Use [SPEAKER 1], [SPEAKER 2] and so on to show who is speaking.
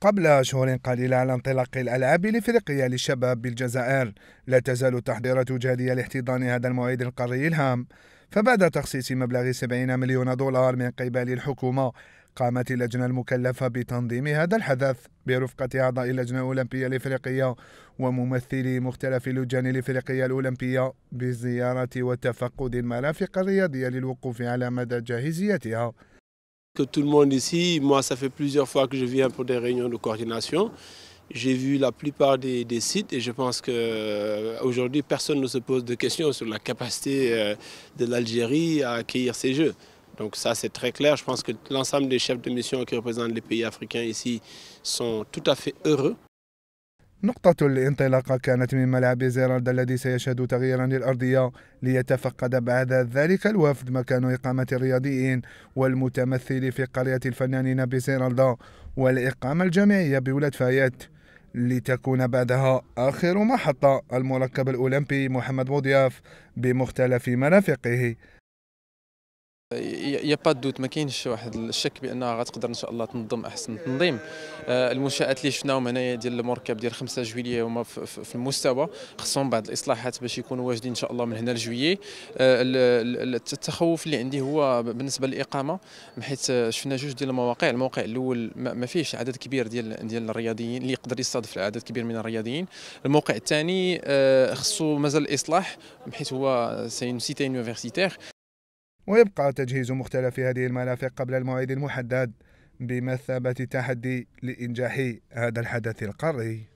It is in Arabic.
[SPEAKER 1] قبل شهور قليلة على انطلاق الألعاب الإفريقية للشباب بالجزائر لا تزال التحضيرات جادية لاحتضان هذا الموعد القاري الهام فبعد تخصيص مبلغ 70 مليون دولار من قبل الحكومة قامت اللجنة المكلفة بتنظيم هذا الحدث برفقة أعضاء اللجنة الأولمبية الإفريقية وممثلي مختلف اللجان الإفريقية الأولمبية بزيارة وتفقد المرافق الرياضية للوقوف على مدى جاهزيتها
[SPEAKER 2] Que tout le monde ici, moi ça fait plusieurs fois que je viens pour des réunions de coordination. J'ai vu la plupart des, des, sites et je pense qu'aujourd'hui euh, personne ne se pose de questions sur la capacité euh, de l'Algérie à accueillir ces Jeux. Donc ça, c'est très clair. Je pense que l'ensemble des chefs de mission qui représentent les pays africains ici sont tout à fait heureux
[SPEAKER 1] نقطة الانطلاق كانت من ملعب زيرالد الذي سيشهد تغييرا للأرضية ليتفقد بعد ذلك الوفد مكان إقامة الرياضيين والمتمثل في قرية الفنانين بزيرالدا والإقامة الجامعية بولاد فايت لتكون بعدها آخر محطة المركب الأولمبي محمد بوضياف بمختلف مرافقه
[SPEAKER 3] يا با دوت ما كاينش واحد الشك بانها غتقدر ان شاء الله تنظم احسن تنظيم آه، المنشات اللي شفناهم هنايا ديال المركب ديال 5 جويليه هما في المستوى خصهم بعض الاصلاحات باش يكونوا واجدين ان شاء الله من هنا لجويي آه، التخوف اللي عندي هو بالنسبه للاقامه حيت شفنا جوج ديال المواقع الموقع الاول ما فيهش عدد كبير ديال ديال الرياضيين اللي يقدر يستضيف عدد كبير من الرياضيين الموقع الثاني آه، خصو مازال الاصلاح حيت هو سي اون سيتي
[SPEAKER 1] ويبقى تجهيز مختلف هذه المرافق قبل الموعد المحدد بمثابة تحدي لإنجاح هذا الحدث القاري